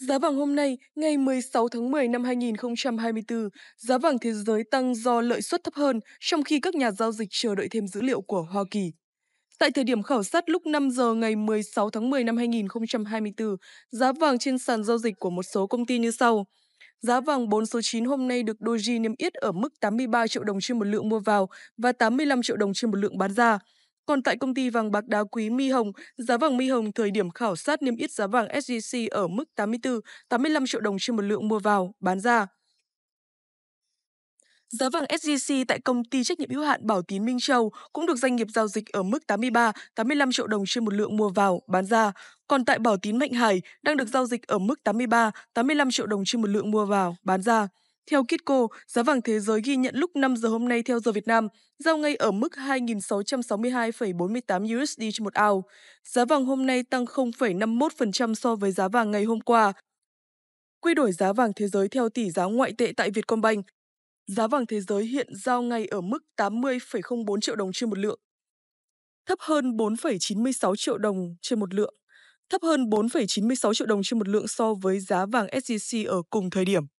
Giá vàng hôm nay, ngày 16 tháng 10 năm 2024, giá vàng thế giới tăng do lợi suất thấp hơn, trong khi các nhà giao dịch chờ đợi thêm dữ liệu của Hoa Kỳ. Tại thời điểm khảo sát lúc 5 giờ ngày 16 tháng 10 năm 2024, giá vàng trên sàn giao dịch của một số công ty như sau. Giá vàng 4 số 9 hôm nay được Doji niêm yết ở mức 83 triệu đồng trên một lượng mua vào và 85 triệu đồng trên một lượng bán ra. Còn tại công ty vàng bạc đá quý Mi Hồng, giá vàng Mi Hồng thời điểm khảo sát niêm yết giá vàng SJC ở mức 84-85 triệu đồng trên một lượng mua vào, bán ra. Giá vàng SJC tại công ty trách nhiệm hữu hạn Bảo Tín Minh Châu cũng được doanh nghiệp giao dịch ở mức 83-85 triệu đồng trên một lượng mua vào, bán ra. Còn tại Bảo Tín Mạnh Hải đang được giao dịch ở mức 83-85 triệu đồng trên một lượng mua vào, bán ra. Theo Kitco, giá vàng thế giới ghi nhận lúc 5 giờ hôm nay theo giờ Việt Nam, giao ngay ở mức 2.662,48 USD trên một ounce. Giá vàng hôm nay tăng 0,51% so với giá vàng ngày hôm qua. Quy đổi giá vàng thế giới theo tỷ giá ngoại tệ tại Vietcombank, giá vàng thế giới hiện giao ngay ở mức 80,04 triệu đồng trên một lượng, thấp hơn 4,96 triệu đồng trên một lượng, thấp hơn 4,96 triệu đồng trên một lượng so với giá vàng SJC ở cùng thời điểm.